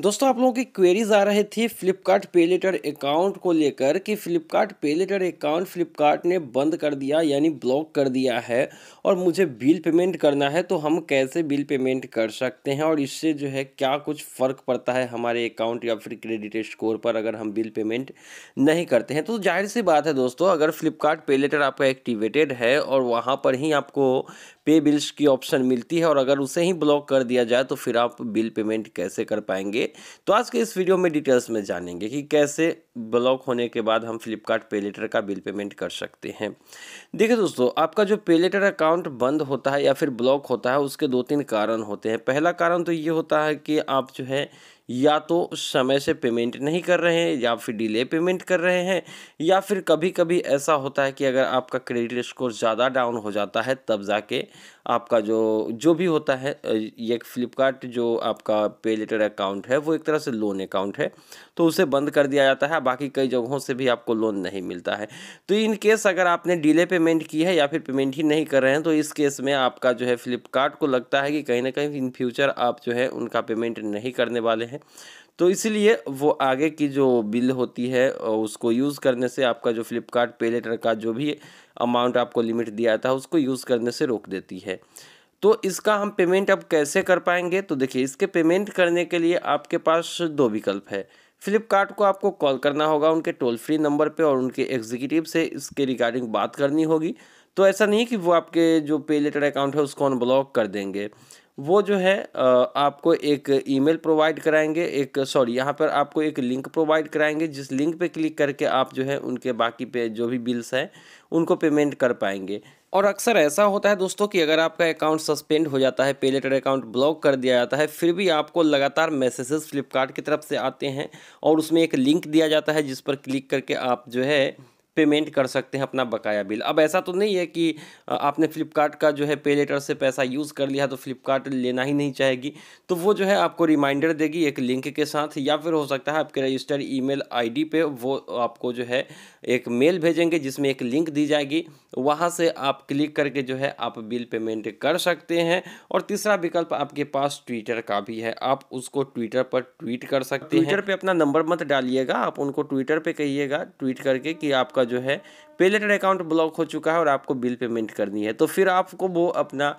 दोस्तों आप लोगों की क्वेरीज आ रही थी फ्लिपकार्ट पे लेटर अकाउंट को लेकर कि फ्लिपकार्ट पे लेटर अकाउंट फ्लिपकार्ट ने बंद कर दिया यानी ब्लॉक कर दिया है और मुझे बिल पेमेंट करना है तो हम कैसे बिल पेमेंट कर सकते हैं और इससे जो है क्या कुछ फ़र्क पड़ता है हमारे अकाउंट या फिर क्रेडिट स्कोर पर अगर हम बिल पेमेंट नहीं करते हैं तो जाहिर सी बात है दोस्तों अगर फ्लिपकार्ट पे लेटर आपका एक्टिवेटेड है और वहाँ पर ही आपको पे बिल्स की ऑप्शन मिलती है और अगर उसे ही ब्लॉक कर दिया जाए तो फिर आप बिल पेमेंट कैसे कर पाएंगे तो आज के इस वीडियो में डिटेल्स में जानेंगे कि कैसे ब्लॉक होने के बाद हम फ्लिपकार्ट पे लेटर का बिल पेमेंट कर सकते हैं देखिए दोस्तों आपका जो पे लेटर अकाउंट बंद होता है या फिर ब्लॉक होता है उसके दो तीन कारण होते हैं पहला कारण तो ये होता है कि आप जो है या तो समय से पेमेंट नहीं कर रहे हैं या फिर डिले पेमेंट कर रहे हैं या फिर कभी कभी ऐसा होता है कि अगर आपका क्रेडिट स्कोर ज़्यादा डाउन हो जाता है तब जाके आपका जो जो भी होता है ये फ्लिपकार्ट जो आपका पे लेटर अकाउंट है वो एक तरह से लोन अकाउंट है तो उसे बंद कर दिया जाता है बाकी कई जगहों से भी आपको लोन नहीं मिलता है तो इन केस अगर आपने डिले पेमेंट की है या फिर पेमेंट ही नहीं कर रहे हैं तो इस केस में आपका जो है फ्लिपकार्ट को लगता है कि कहीं ना कहीं इन फ्यूचर आप जो है उनका पेमेंट नहीं करने वाले हैं है तो इसलिए वो आगे की जो बिल होती है उसको यूज़ करने से आपका जो फ्लिपकार्ट पे लेटर का जो भी अमाउंट आपको लिमिट दिया था उसको यूज़ करने से रोक देती है तो इसका हम पेमेंट अब कैसे कर पाएंगे तो देखिए इसके पेमेंट करने के लिए आपके पास दो विकल्प है फ्लिपकार्ट को आपको कॉल करना होगा उनके टोल फ्री नंबर पे और उनके एग्जीक्यूटिव से इसके रिगार्डिंग बात करनी होगी तो ऐसा नहीं कि वो आपके जो पे लेटर अकाउंट है उसको अनब्लॉक कर देंगे वो जो है आपको एक ईमेल प्रोवाइड कराएंगे एक सॉरी यहाँ पर आपको एक लिंक प्रोवाइड कराएंगे जिस लिंक पे क्लिक करके आप जो है उनके बाकी पे जो भी बिल्स हैं उनको पेमेंट कर पाएंगे और अक्सर ऐसा होता है दोस्तों कि अगर आपका अकाउंट सस्पेंड हो जाता है पेलेटर अकाउंट ब्लॉक कर दिया जाता है फिर भी आपको लगातार मैसेजेस फ्लिपकार्ट की तरफ से आते हैं और उसमें एक लिंक दिया जाता है जिस पर क्लिक करके आप जो है पेमेंट कर सकते हैं अपना बकाया बिल अब ऐसा तो नहीं है कि आपने फ्लिपकार्ट का जो है पे लेटर से पैसा यूज़ कर लिया तो फ्लिपकार्ट लेना ही नहीं चाहेगी तो वो जो है आपको रिमाइंडर देगी एक लिंक के साथ या फिर हो सकता है आपके रजिस्टर्ड ईमेल आईडी पे वो आपको जो है एक मेल भेजेंगे जिसमें एक लिंक दी जाएगी वहाँ से आप क्लिक करके जो है आप बिल पेमेंट कर सकते हैं और तीसरा विकल्प आपके पास ट्विटर का भी है आप उसको ट्विटर पर ट्वीट कर सकते हैं ट्विटर पर अपना नंबर मत डालिएगा आप उनको ट्विटर पर कहिएगा ट्वीट करके कि आपका जो है पेलेटेड अकाउंट ब्लॉक हो चुका है और आपको बिल पेमेंट करनी है तो फिर आपको वो अपना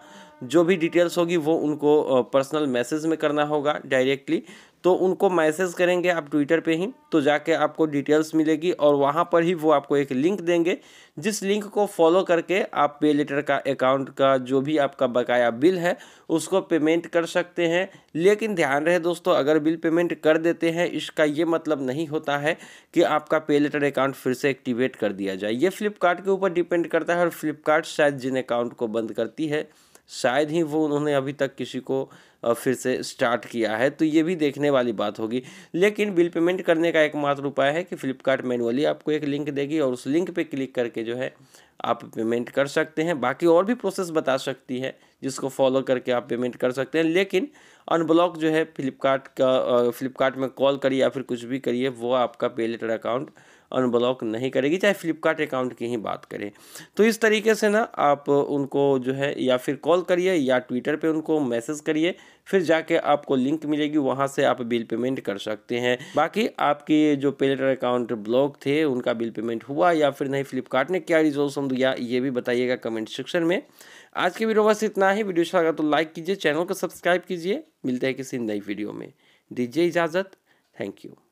जो भी डिटेल्स होगी वो उनको पर्सनल मैसेज में करना होगा डायरेक्टली तो उनको मैसेज करेंगे आप ट्विटर पे ही तो जाके आपको डिटेल्स मिलेगी और वहाँ पर ही वो आपको एक लिंक देंगे जिस लिंक को फॉलो करके आप पे लेटर का अकाउंट का जो भी आपका बकाया बिल है उसको पेमेंट कर सकते हैं लेकिन ध्यान रहे दोस्तों अगर बिल पेमेंट कर देते हैं इसका ये मतलब नहीं होता है कि आपका पे लेटर अकाउंट फिर से एक्टिवेट कर दिया जाए ये फ्लिपकार्ट के ऊपर डिपेंड करता है और फ्लिपकार्ट शायद जिन अकाउंट को बंद करती है शायद ही वो उन्होंने अभी तक किसी को फिर से स्टार्ट किया है तो ये भी देखने वाली बात होगी लेकिन बिल पेमेंट करने का एकमात्र उपाय है कि फ्लिपकार्ट मैनुअली आपको एक लिंक देगी और उस लिंक पर क्लिक करके जो है आप पेमेंट कर सकते हैं बाकी और भी प्रोसेस बता सकती है जिसको फॉलो करके आप पेमेंट कर सकते हैं लेकिन अनब्लॉक जो है फ्लिपकार्ट का फ्लिपकार्ट में कॉल करिए या फिर कुछ भी करिए वो आपका पे लेटर अकाउंट अनब्लॉक नहीं करेगी चाहे फ्लिपकार्ट अकाउंट की ही बात करें तो इस तरीके से ना आप उनको जो है या फिर कॉल करिए या ट्विटर पे उनको मैसेज करिए फिर जाके आपको लिंक मिलेगी वहाँ से आप बिल पेमेंट कर सकते हैं बाकी आपके जो पेलेटर अकाउंट ब्लॉक थे उनका बिल पेमेंट हुआ या फिर नहीं फ्लिपकार्ट ने क्या रिजोल्यूशन दिया ये भी बताइएगा कमेंट सेक्शन में आज के वीडियो बस इतना ही वीडियो अच्छा लगा तो लाइक कीजिए चैनल को सब्सक्राइब कीजिए मिलते हैं किसी नई वीडियो में दीजिए इजाज़त थैंक यू